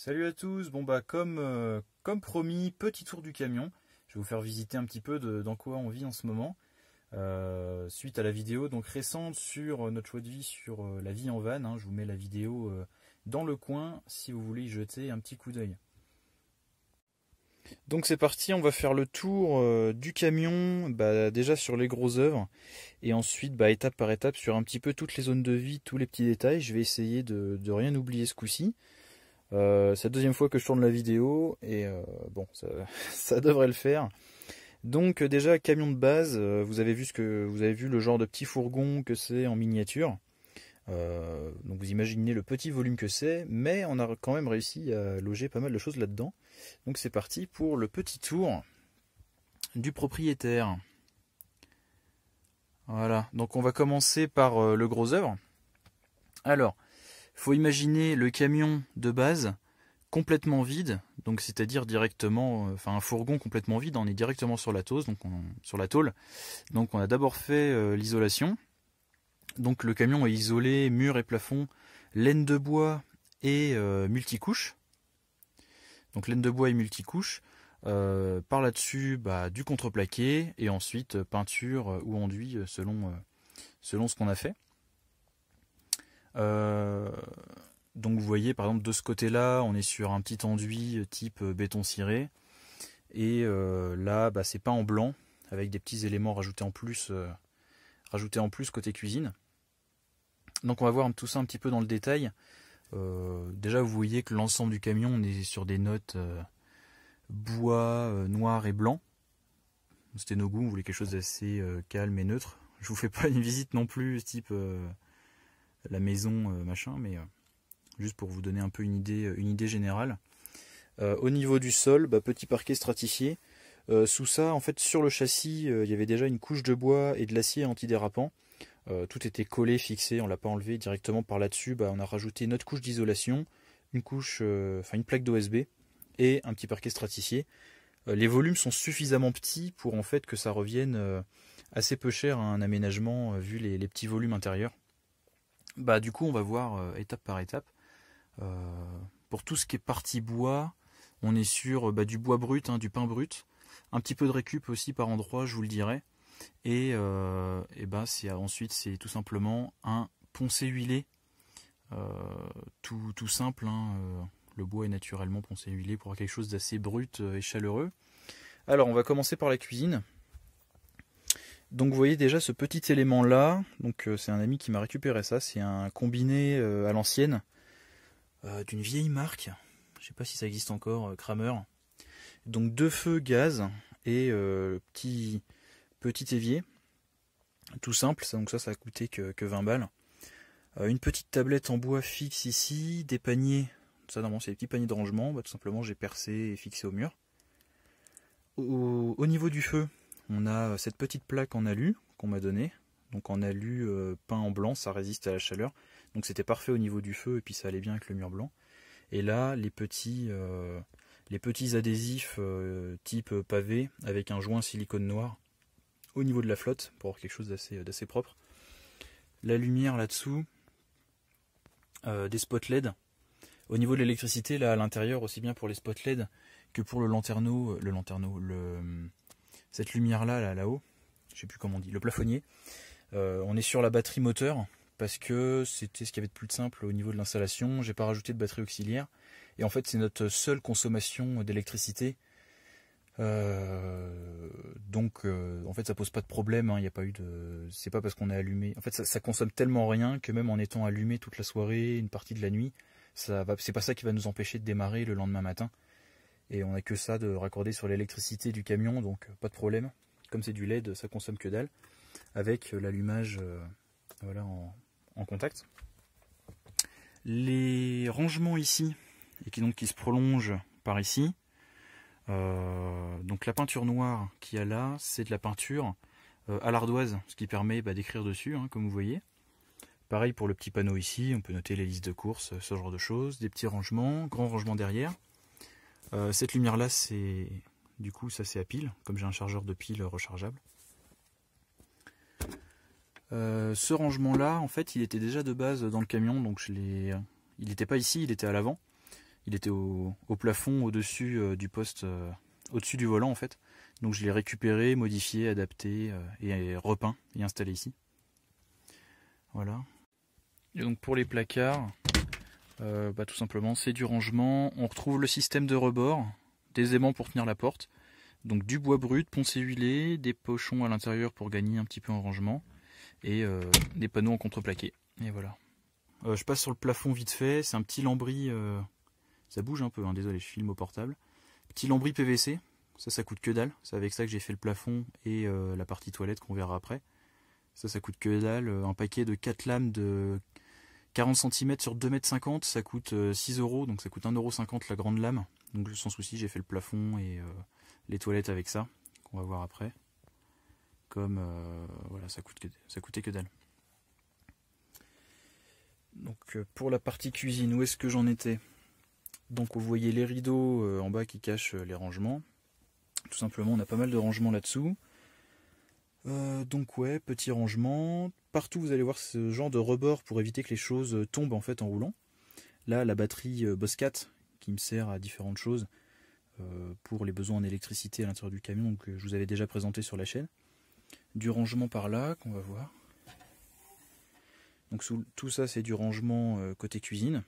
Salut à tous, bon bah comme, euh, comme promis, petit tour du camion. Je vais vous faire visiter un petit peu dans quoi on vit en ce moment. Euh, suite à la vidéo donc récente sur euh, notre choix de vie sur la vie en van, hein, je vous mets la vidéo dans le coin si vous voulez y jeter un petit coup d'œil. Donc c'est parti, on va faire le tour du camion, bah, déjà sur les gros œuvres, et ensuite bah, étape par étape sur un petit peu toutes les zones de vie, tous les petits détails. Je vais essayer de, de rien oublier ce coup-ci. Euh, c'est la deuxième fois que je tourne la vidéo et euh, bon, ça, devrait le faire. Donc euh, déjà camion de base, vous avez vu ce que vous avez vu le genre de petit fourgon que c'est en miniature. donc vous imaginez le petit volume que c'est, mais on a quand même réussi à loger pas mal de choses là-dedans. Donc c'est parti pour le petit tour du propriétaire. Voilà, donc on va commencer par le gros œuvre. Alors, faut imaginer le camion de base complètement vide, donc c'est-à-dire directement, euh, enfin un fourgon complètement vide, on est directement sur la tôle, donc on, sur la tôle. Donc on a d'abord fait euh, l'isolation. Donc le camion est isolé, mur et plafond, laine de bois et euh, multicouche. Donc laine de bois et multicouche. par là-dessus, bah, du contreplaqué et ensuite peinture ou enduit selon, selon ce qu'on a fait. Euh, donc vous voyez par exemple de ce côté-là, on est sur un petit enduit euh, type euh, béton ciré. Et là, bah, c'est peint en blanc avec des petits éléments rajoutés en plus, rajoutés en plus côté cuisine. Donc on va voir tout ça un petit peu dans le détail. déjà vous voyez que l'ensemble du camion on est sur des notes bois, noir et blanc. C'était nos goûts, on voulait quelque chose d'assez calme et neutre. Je vous fais pas une visite non plus type la maison, euh, machin, mais euh, juste pour vous donner un peu une idée, euh, une idée générale. au niveau du sol, bah, petit parquet stratifié. sous ça, en fait, sur le châssis, il y avait déjà une couche de bois et de l'acier antidérapant. tout était collé, fixé, on l'a pas enlevé directement par là-dessus. Bah, on a rajouté notre couche d'isolation, une couche, enfin une plaque d'OSB et un petit parquet stratifié. Les volumes sont suffisamment petits pour en fait que ça revienne assez peu cher à un aménagement vu les petits volumes intérieurs. Bah, du coup, on va voir euh, étape par étape. Euh, pour tout ce qui est partie bois, on est sur euh, bah, du bois brut, hein, du pain brut, un petit peu de récup aussi par endroit, je vous le dirai. Et, bah, ensuite, c'est tout simplement un poncé huilé, tout, tout, simple. Hein, le bois est naturellement poncé huilé pour quelque chose d'assez brut et chaleureux. Alors, on va commencer par la cuisine. Donc vous voyez déjà ce petit élément là, donc euh, c'est un ami qui m'a récupéré ça, c'est un combiné euh, à l'ancienne euh, d'une vieille marque, je sais pas si ça existe encore, Kramer. Donc deux feux gaz et petit, petit évier, tout simple, ça, donc ça ça a coûté que, 20 balles. une petite tablette en bois fixe ici, des paniers, ça normalement c'est des petits paniers de rangement, bah, tout simplement j'ai percé et fixé au mur. au niveau du feu, on a euh, cette petite plaque en alu qu'on m'a donnée, donc en alu euh, peint en blanc, ça résiste à la chaleur, donc c'était parfait au niveau du feu et puis ça allait bien avec le mur blanc. Et là, les petits, euh, les petits adhésifs type pavé avec un joint silicone noir au niveau de la flotte pour avoir quelque chose d'assez propre. La lumière là-dessous, des spot LED. Au niveau de l'électricité, là à l'intérieur, aussi bien pour les spot LED que pour le lanterneau, le lanterneau, le, cette lumière-là, là, là-haut, je sais plus comment on dit, le plafonnier. Euh, on est sur la batterie moteur parce que c'était ce qu'il y avait de plus simple au niveau de l'installation. J'ai pas rajouté de batterie auxiliaire et en fait c'est notre seule consommation d'électricité. Euh, donc euh, en fait ça pose pas de problème. Hein. Il n'est a pas eu de, c'est pas parce qu'on est allumé. En fait ça, ça, consomme tellement rien que même en étant allumé toute la soirée, une partie de la nuit, ça va. C'est pas ça qui va nous empêcher de démarrer le lendemain matin. Et on n'a que ça de raccorder sur l'électricité du camion, donc euh, pas de problème. Comme c'est du LED, ça consomme que dalle. Avec euh, l'allumage euh, voilà, en, contact. Les rangements ici, et qui donc qui se prolongent par ici. donc la peinture noire qu'il y a là, c'est de la peinture à l'ardoise, ce qui permet bah, d'écrire dessus, hein, comme vous voyez. Pareil pour le petit panneau ici, on peut noter les listes de courses, ce genre de choses, des petits rangements, grand rangement derrière. Euh, cette lumière-là, c'est du coup, ça c'est à pile, comme j'ai un chargeur de pile rechargeable. Euh, ce rangement-là, en fait, il était déjà de base dans le camion, donc je l'ai. Il n'était pas ici, il était à l'avant. Il était au, plafond, au-dessus euh, du poste, au-dessus du volant en fait. Donc je l'ai récupéré, modifié, adapté et repeint et installé ici. Voilà. Et donc pour les placards, euh, bah, tout simplement, c'est du rangement. On retrouve le système de rebord, des aimants pour tenir la porte. Donc du bois brut, poncé huilé, des pochons à l'intérieur pour gagner un petit peu en rangement. Et euh, des panneaux en contreplaqué. Et voilà. Euh, je passe sur le plafond vite fait. C'est un petit lambris. ça bouge un peu, hein, désolé, je filme au portable. Petit lambris PVC. Ça, ça coûte que dalle. C'est avec ça que j'ai fait le plafond et la partie toilette qu'on verra après. Ça, ça coûte que dalle. Un paquet de 4 lames de 40 cm sur 2,50 m, ça coûte 6 euh, euros, donc ça coûte 1,50€ la grande lame. Donc sans souci, j'ai fait le plafond et euh, les toilettes avec ça, qu'on va voir après. Comme euh, voilà, ça, coûte ça coûtait que dalle. Donc pour la partie cuisine, où est-ce que j'en étais Donc vous voyez les rideaux en bas qui cachent les rangements. Tout simplement, on a pas mal de rangements là-dessous. donc ouais, petit rangement, partout vous allez voir ce genre de rebord pour éviter que les choses euh, tombent en fait en roulant. Là, la batterie euh, Boscat qui me sert à différentes choses euh, pour les besoins en électricité à l'intérieur du camion que je vous avais déjà présenté sur la chaîne. Du rangement par là qu'on va voir. Donc tout ça c'est du rangement côté cuisine.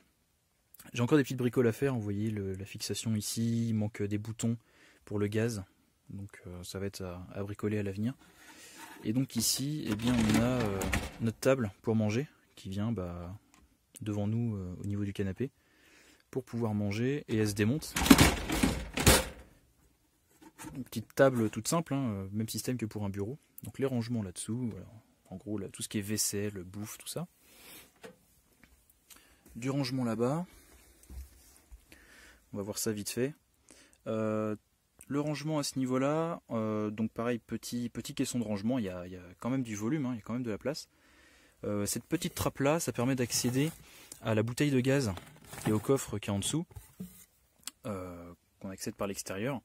J'ai encore des petites bricoles à faire, vous voyez la fixation ici, il manque des boutons pour le gaz, donc ça va être à bricoler à l'avenir. Et donc ici, eh bien, on a euh, notre table pour manger qui vient bah, devant nous euh, au niveau du canapé pour pouvoir manger et elle se démonte. Une petite table toute simple, hein, euh, même système que pour un bureau. Donc les rangements là-dessous, en gros tout ce qui est vaisselle, bouffe, tout ça. Du rangement là-bas. On va voir ça vite fait. Le rangement à ce niveau-là, euh, donc pareil, petit, petit caisson de rangement, il y a, quand même du volume, hein, il y a quand même de la place. Euh, cette petite trappe-là, ça permet d'accéder à la bouteille de gaz et au coffre qui est en dessous, euh, qu'on accède par l'extérieur.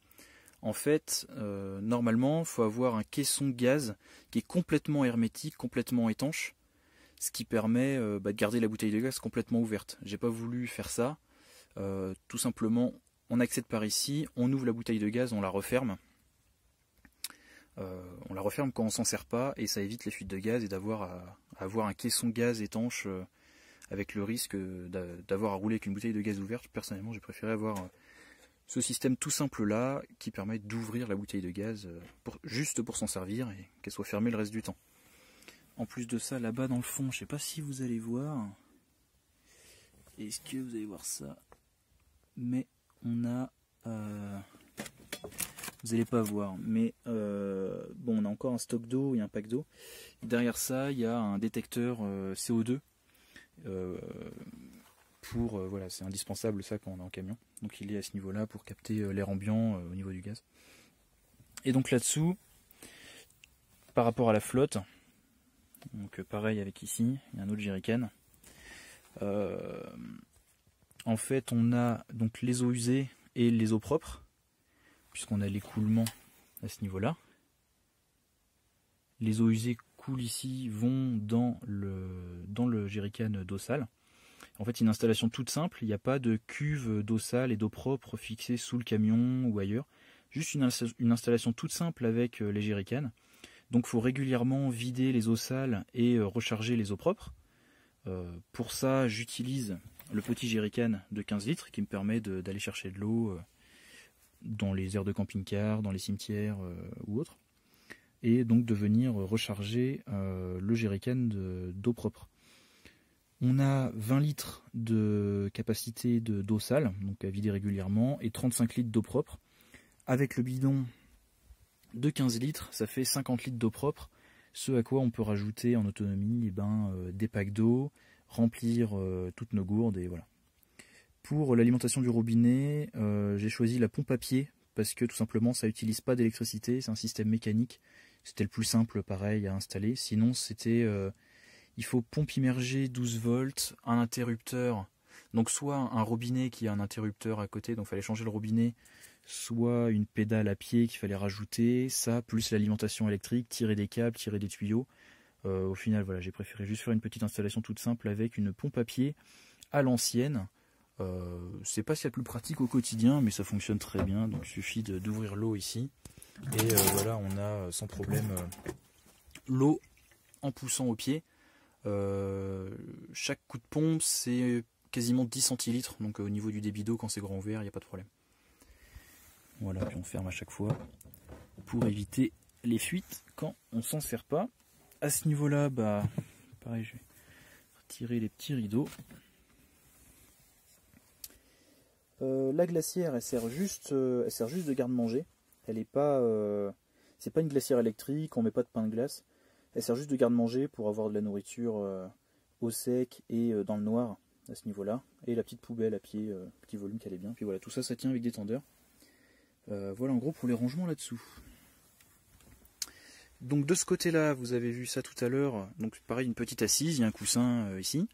En fait, normalement, il faut avoir un caisson de gaz qui est complètement hermétique, complètement étanche, ce qui permet bah, de garder la bouteille de gaz complètement ouverte. J'ai pas voulu faire ça, tout simplement on accède par ici, on ouvre la bouteille de gaz, on la referme. Euh, on la referme quand on s'en sert pas et ça évite les fuites de gaz et d'avoir à, avoir un caisson gaz étanche euh, avec le risque d'avoir à rouler avec une bouteille de gaz ouverte. Personnellement, j'ai préféré avoir euh, ce système tout simple là qui permet d'ouvrir la bouteille de gaz juste pour s'en servir et qu'elle soit fermée le reste du temps. En plus de ça, là-bas dans le fond, je ne sais pas si vous allez voir. Est-ce que vous allez voir ça Mais on a... Euh, vous allez pas voir, mais euh, bon, on a encore un stock d'eau et un pack d'eau. Derrière ça, il y a un détecteur euh, CO2. pour voilà, c'est indispensable ça quand on est en camion. Donc il est à ce niveau-là pour capter l'air ambiant au niveau du gaz. Et donc là-dessous, par rapport à la flotte, donc pareil avec ici, il y a un autre jerrycan en fait, on a donc les eaux usées et les eaux propres, puisqu'on a l'écoulement à ce niveau-là. Les eaux usées coulent ici, vont dans le, dans le jerrycan d'eau sale. En fait, une installation toute simple, il n'y a pas de cuve d'eau sale et d'eau propre fixée sous le camion ou ailleurs. Juste une, installation toute simple avec euh, les jerrycans. Donc il faut régulièrement vider les eaux sales et euh, recharger les eaux propres. Euh, pour ça, j'utilise le petit jerrycan de 15 litres qui me permet d'aller chercher de l'eau euh, dans les aires de camping-car, dans les cimetières euh, ou autres, et donc de venir recharger euh, le jerrycan d'eau propre. On a 20 litres de capacité d'eau sale, donc à vider régulièrement, et 35 litres d'eau propre. Avec le bidon de 15 litres, ça fait 50 litres d'eau propre, ce à quoi on peut rajouter en autonomie eh ben, des packs d'eau, remplir euh, toutes nos gourdes et voilà. Pour l'alimentation du robinet, euh, j'ai choisi la pompe à pied parce que tout simplement ça n'utilise pas d'électricité, c'est un système mécanique. C'était le plus simple pareil à installer. Sinon c'était euh, il faut pompe immergée 12 volts, un interrupteur, donc soit un robinet qui a un interrupteur à côté, donc il fallait changer le robinet, soit une pédale à pied qu'il fallait rajouter, ça plus l'alimentation électrique, tirer des câbles, tirer des tuyaux. Euh, au final, voilà, j'ai préféré juste faire une petite installation toute simple avec une pompe à pied à l'ancienne. Euh, c'est pas si la plus pratique au quotidien, mais ça fonctionne très bien. Donc, il suffit d'ouvrir l'eau ici. Et euh, voilà, on a euh, sans problème l'eau en poussant au pied. chaque coup de pompe, c'est quasiment 10 centilitres. Donc, au niveau du débit d'eau, quand c'est grand ouvert, il n'y a pas de problème. Voilà, puis on ferme à chaque fois pour éviter les fuites quand on s'en sert pas à ce niveau-là, bah, pareil, je vais retirer les petits rideaux. Euh, la glacière, elle sert juste, euh, elle sert juste de garde-manger. Elle est pas, euh, c'est pas une glacière électrique. On met pas de pain de glace. Elle sert juste de garde-manger pour avoir de la nourriture au sec et dans le noir à ce niveau-là. Et la petite poubelle à pied, petit volume qui allait bien. Puis voilà, tout ça, ça tient avec des tendeurs. voilà, en gros pour les rangements là-dessous. Donc de ce côté-là, vous avez vu ça tout à l'heure. Donc pareil, une petite assise, il y a un coussin euh, ici.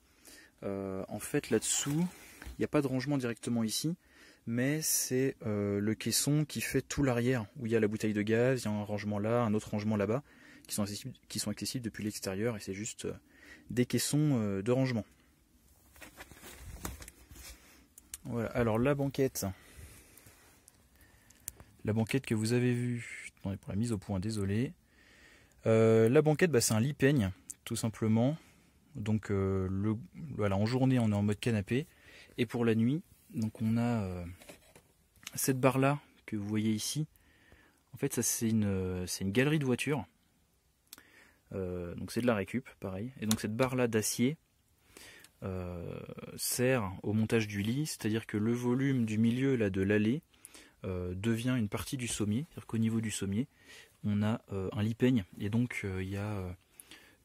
Euh, en fait, là-dessous, il n'y a pas de rangement directement ici, mais c'est euh, le caisson qui fait tout l'arrière, où il y a la bouteille de gaz, il y a un rangement là, un autre rangement là-bas, qui sont accessibles, qui sont accessibles depuis l'extérieur, et c'est juste des caissons de rangement. Voilà, alors la banquette. La banquette que vous avez vue, attendez pour la mise au point, désolé. Euh, la banquette, bah, c'est un lit peigne, tout simplement. Donc euh, voilà, en journée, on est en mode canapé. Et pour la nuit, donc on a euh, cette barre-là que vous voyez ici. En fait, ça c'est une, galerie de voiture donc c'est de la récup, pareil. Et donc cette barre-là d'acier sert au montage du lit, c'est-à-dire que le volume du milieu là, de l'allée devient une partie du sommier, c'est-à-dire qu'au niveau du sommier, on a euh, un lit peigne et donc euh, il y a euh,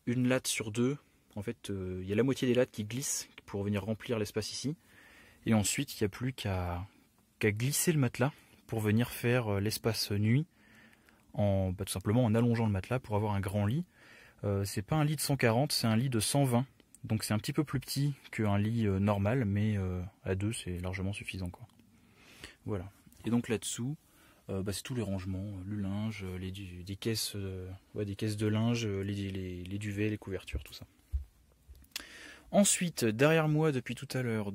une latte sur deux. En fait, il y a la moitié des lattes qui glissent pour venir remplir l'espace ici. Et ensuite, il n'y a plus qu'à glisser le matelas pour venir faire l'espace nuit, en, bah, tout simplement en allongeant le matelas pour avoir un grand lit. c'est pas un lit de 140, c'est un lit de 120. Donc c'est un petit peu plus petit qu'un lit normal, mais à deux c'est largement suffisant. Voilà. Et donc là-dessous, euh, bah, c'est tous les rangements, euh, le linge, euh, les des caisses, des caisses de linge, les, duvets, les couvertures, tout ça. Ensuite, derrière moi depuis tout à l'heure,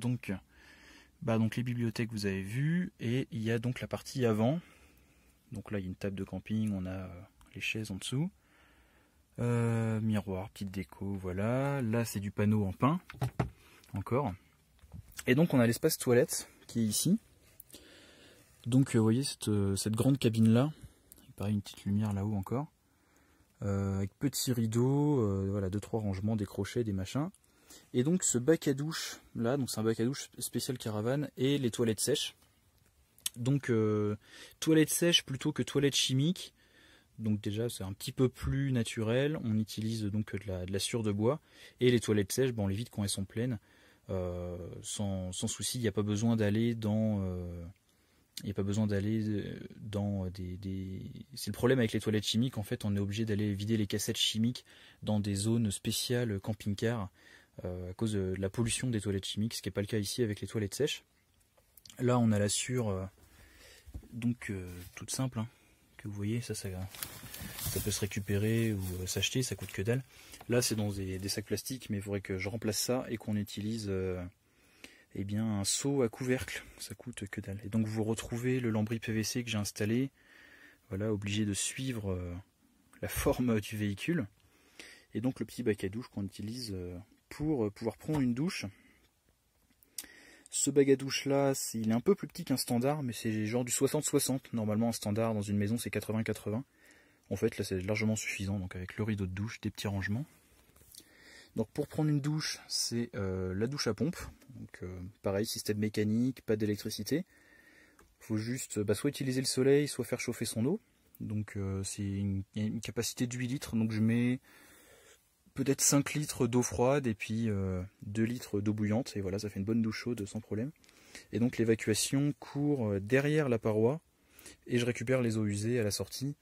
bah, donc, les bibliothèques vous avez vu, et il y a donc la partie avant. Donc là il y a une table de camping, on a les chaises en dessous. miroir, petite déco, voilà. Là c'est du panneau en pain, encore. Et donc on a l'espace toilette qui est ici. Donc euh, vous voyez cette, euh, grande cabine là, il pareil une petite lumière là-haut encore, euh, avec petits rideaux, voilà deux trois rangements, des crochets, des machins. Et donc ce bac à douche là, donc c'est un bac à douche spécial caravane et les toilettes sèches. Donc toilettes sèches plutôt que toilettes chimiques. Donc déjà c'est un petit peu plus naturel. On utilise donc de la, de de bois et les toilettes sèches, bon on les vide quand elles sont pleines. sans souci, il n'y a pas besoin d'aller dans il n'y a pas besoin d'aller euh, dans euh, des, C'est le problème avec les toilettes chimiques, en fait, on est obligé d'aller vider les cassettes chimiques dans des zones spéciales euh, camping-car à cause de la pollution des toilettes chimiques, ce qui n'est pas le cas ici avec les toilettes sèches. Là, on a la sûre donc toute simple, hein, que vous voyez, ça, ça, peut se récupérer ou s'acheter, ça coûte que dalle. Là, c'est dans des, des, sacs plastiques, mais il faudrait que je remplace ça et qu'on utilise eh bien, un seau à couvercle. Ça coûte que dalle. Et donc vous retrouvez le lambris PVC que j'ai installé, voilà, obligé de suivre euh, la forme du véhicule. Et donc le petit bac à douche qu'on utilise euh, pour euh, pouvoir prendre une douche. Ce bac à douche là, il est un peu plus petit qu'un standard, mais c'est genre du 60-60. Normalement, un standard dans une maison, c'est 80-80. En fait, là, c'est largement suffisant, donc avec le rideau de douche, des petits rangements. Donc pour prendre une douche, c'est euh, la douche à pompe. Euh, pareil, système mécanique, pas d'électricité. Il faut juste bah, soit utiliser le soleil, soit faire chauffer son eau. Donc euh, c'est une, une, capacité de 8 litres, donc je mets peut-être 5 litres d'eau froide et puis 2 litres d'eau bouillante. Et voilà, ça fait une bonne douche chaude sans problème. Et donc l'évacuation court derrière la paroi et je récupère les eaux usées à la sortie.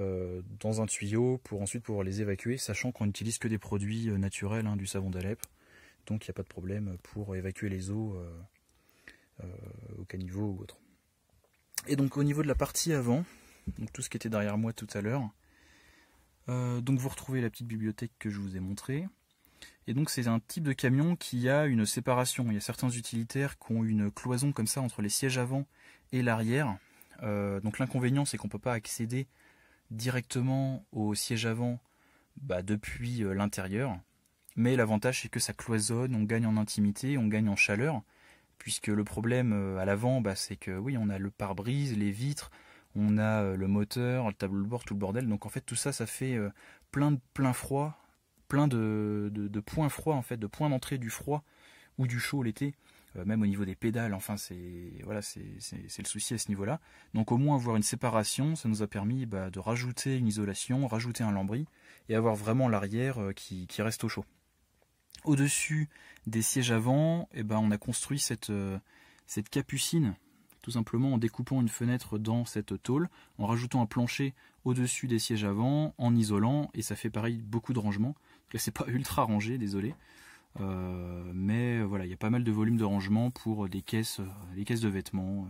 Euh, dans un tuyau pour ensuite pouvoir les évacuer, sachant qu'on n'utilise que des produits euh, naturels hein, du savon d'Alep. Donc il n'y a pas de problème pour évacuer les eaux euh, au caniveau ou autre. Et donc au niveau de la partie avant, donc tout ce qui était derrière moi tout à l'heure, donc vous retrouvez la petite bibliothèque que je vous ai montrée. Et donc c'est un type de camion qui a une séparation. Il y a certains utilitaires qui ont une cloison comme ça entre les sièges avant et l'arrière. donc l'inconvénient c'est qu'on ne peut pas accéder directement au siège avant bah, depuis euh, l'intérieur. Mais l'avantage c'est que ça cloisonne, on gagne en intimité, on gagne en chaleur, puisque le problème euh, à l'avant bah, c'est que oui on a le pare-brise, les vitres, on a euh, le moteur, le tableau de bord, tout le bordel. Donc en fait tout ça ça fait plein de plein froid, plein de, de, de points froids en fait, de points d'entrée du froid ou du chaud l'été. Euh, même au niveau des pédales, enfin c'est voilà, c'est le souci à ce niveau-là. Donc au moins avoir une séparation, ça nous a permis bah, de rajouter une isolation, rajouter un lambris et avoir vraiment l'arrière euh, qui, qui, reste au chaud. Au-dessus des sièges avant, eh ben, on a construit cette, euh, cette capucine, tout simplement en découpant une fenêtre dans cette tôle, en rajoutant un plancher au-dessus des sièges avant, en isolant, et ça fait pareil beaucoup de rangement. c'est pas ultra rangé, désolé. Euh, mais euh, voilà, il y a pas mal de volume de rangement pour euh, des caisses, les caisses de vêtements,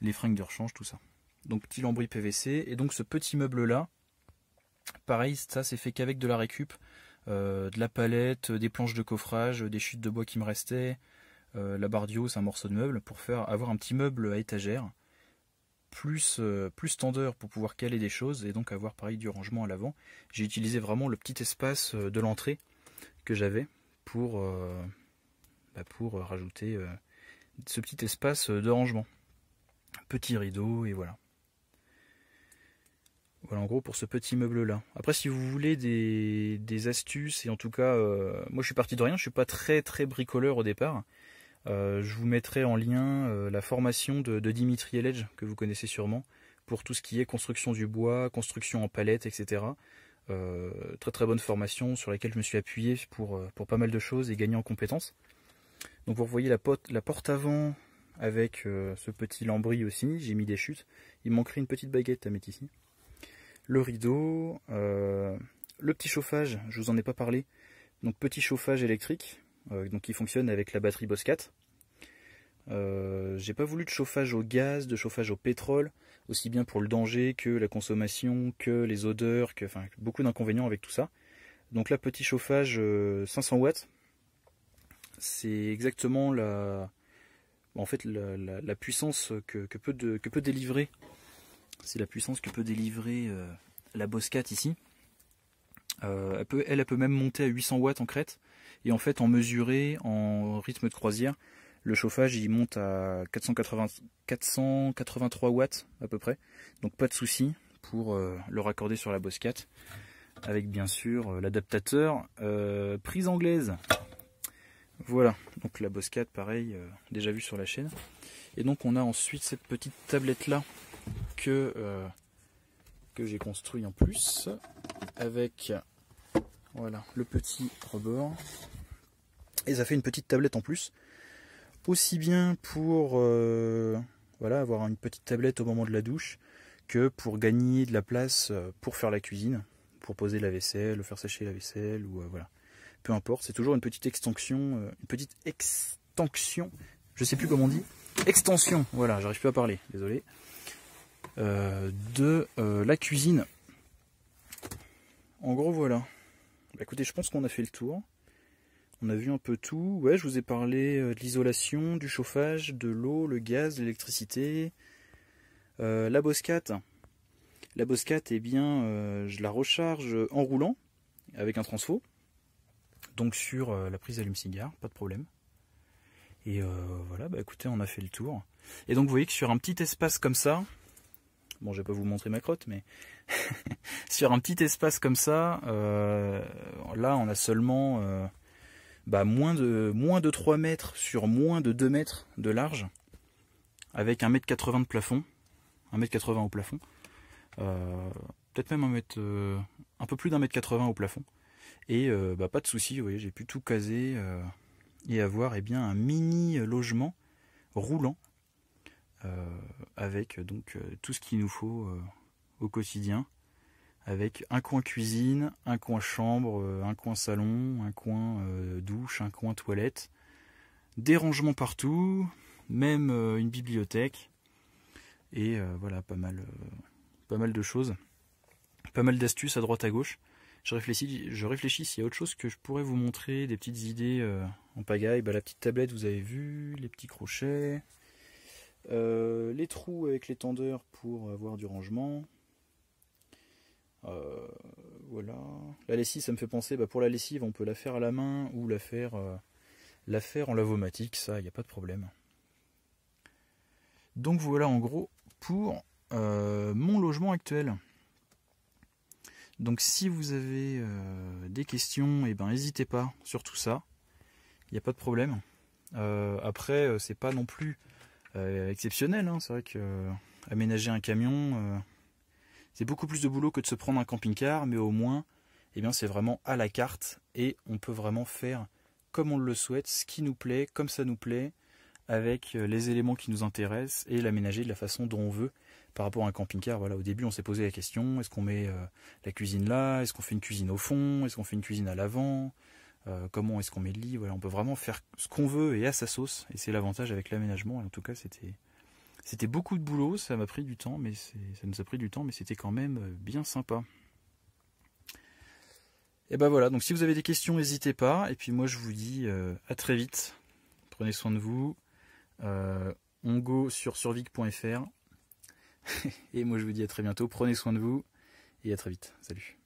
les fringues de rechange, tout ça. Donc petit lambris PVC. Et donc ce petit meuble là, pareil, ça c'est fait qu'avec de la récup. de la palette, des planches de coffrage, des chutes de bois qui me restaient, la barre c'est un morceau de meuble, pour faire avoir un petit meuble à étagère, plus, plus tendeur pour pouvoir caler des choses et donc avoir pareil du rangement à l'avant. J'ai utilisé vraiment le petit espace de l'entrée que j'avais pour, euh, bah, pour euh, rajouter euh, ce petit espace de rangement. Petit rideau et voilà. Voilà en gros pour ce petit meuble là. Après si vous voulez des, des astuces et en tout cas moi je suis parti de rien, je suis pas très très bricoleur au départ. je vous mettrai en lien la formation de, Dimitri Eledge que vous connaissez sûrement pour tout ce qui est construction du bois, construction en palette, etc. Euh, très très bonne formation sur laquelle je me suis appuyé pour, euh, pas mal de choses et gagner en compétences. Donc vous voyez la, porte avant avec euh, ce petit lambris aussi, j'ai mis des chutes. Il manquerait une petite baguette à mettre ici. Le rideau, le petit chauffage, je vous en ai pas parlé. Donc petit chauffage électrique, donc qui fonctionne avec la batterie Boscat. j'ai pas voulu de chauffage au gaz, de chauffage au pétrole aussi bien pour le danger que la consommation, que les odeurs, que enfin, beaucoup d'inconvénients avec tout ça. Donc là, petit chauffage 500 euh, watts, c'est exactement la, en fait, la, puissance que, peut que, peut délivrer, c'est la puissance que peut délivrer euh, la Boscat ici. Euh, elle, peut, peut même monter à 800 watts en crête et en fait en mesurer en rythme de croisière le chauffage, il monte à 483 watts à peu près. Donc pas de souci pour euh, le raccorder sur la BOSCAT. Avec bien sûr euh, l'adaptateur euh, prise anglaise. Voilà, donc la BOSCAT pareil, déjà vu sur la chaîne. Et donc on a ensuite cette petite tablette là que, que j'ai construit en plus. Avec voilà, le petit rebord. Et ça fait une petite tablette en plus aussi bien pour euh, voilà, avoir une petite tablette au moment de la douche que pour gagner de la place euh, pour faire la cuisine, pour poser la vaisselle, faire sécher la vaisselle ou euh, voilà. Peu importe, c'est toujours une petite extension, une petite extension, je sais plus comment on dit, extension, voilà, j'arrive plus à parler, désolé, de la cuisine. En gros, voilà. Bah, écoutez, je pense qu'on a fait le tour. On a vu un peu tout. Ouais, je vous ai parlé euh, de l'isolation, du chauffage, de l'eau, le gaz, l'électricité. Euh, la boscate. La boscate, eh bien, euh, je la recharge en roulant avec un transfo. Donc sur la prise allume-cigare, pas de problème. Et voilà, bah écoutez, on a fait le tour. Et donc vous voyez que sur un petit espace comme ça, bon je vais pas vous montrer ma crotte mais sur un petit espace comme ça là on a seulement bah, moins, de, moins de 3 mètres sur moins de 2 mètres de large, avec 1m80 de plafond, 1 au plafond, euh, peut-être même un, mètre, euh, un peu plus d'un mètre 80 au plafond. Et euh, bah, pas de souci, vous voyez, j'ai pu tout caser et avoir et eh bien, un mini logement roulant avec donc tout ce qu'il nous faut au quotidien avec un coin cuisine, un coin chambre, euh, un coin salon, un coin euh, douche, un coin toilette, des rangements partout, même euh, une bibliothèque, et voilà, pas mal, de choses, pas mal d'astuces à droite à gauche. Je réfléchis, je réfléchis s'il y a autre chose que je pourrais vous montrer, des petites idées en pagaille. Bah, la petite tablette, vous avez vu, les petits crochets, les trous avec les tendeurs pour avoir du rangement, euh, voilà. La lessive, ça me fait penser, bah, pour la lessive, on peut la faire à la main ou la faire, euh, la faire en lavomatique, ça, il n'y a pas de problème. Donc voilà en gros pour euh, mon logement actuel. Donc si vous avez des questions, eh ben n'hésitez pas sur tout ça. Il n'y a pas de problème. après, c'est pas non plus exceptionnel. Hein. C'est vrai que aménager un camion c'est beaucoup plus de boulot que de se prendre un camping-car, mais au moins, eh bien, c'est vraiment à la carte et on peut vraiment faire comme on le souhaite, ce qui nous plaît, comme ça nous plaît, avec euh, les éléments qui nous intéressent et l'aménager de la façon dont on veut par rapport à un camping-car. Voilà, au début, on s'est posé la question est-ce qu'on met euh, la cuisine là Est-ce qu'on fait une cuisine au fond Est-ce qu'on fait une cuisine à l'avant euh, Comment est-ce qu'on met le lit Voilà, on peut vraiment faire ce qu'on veut et à sa sauce. Et c'est l'avantage avec l'aménagement. en tout cas, c'était c'était beaucoup de boulot, ça m'a pris du temps, mais ça nous a pris du temps, mais c'était quand même euh, bien sympa. Et eh ben voilà, donc si vous avez des questions, n'hésitez pas. Et puis moi je vous dis euh, à très vite. Prenez soin de vous. Euh, on go sur survic.fr. et moi je vous dis à très bientôt. Prenez soin de vous. Et à très vite. Salut.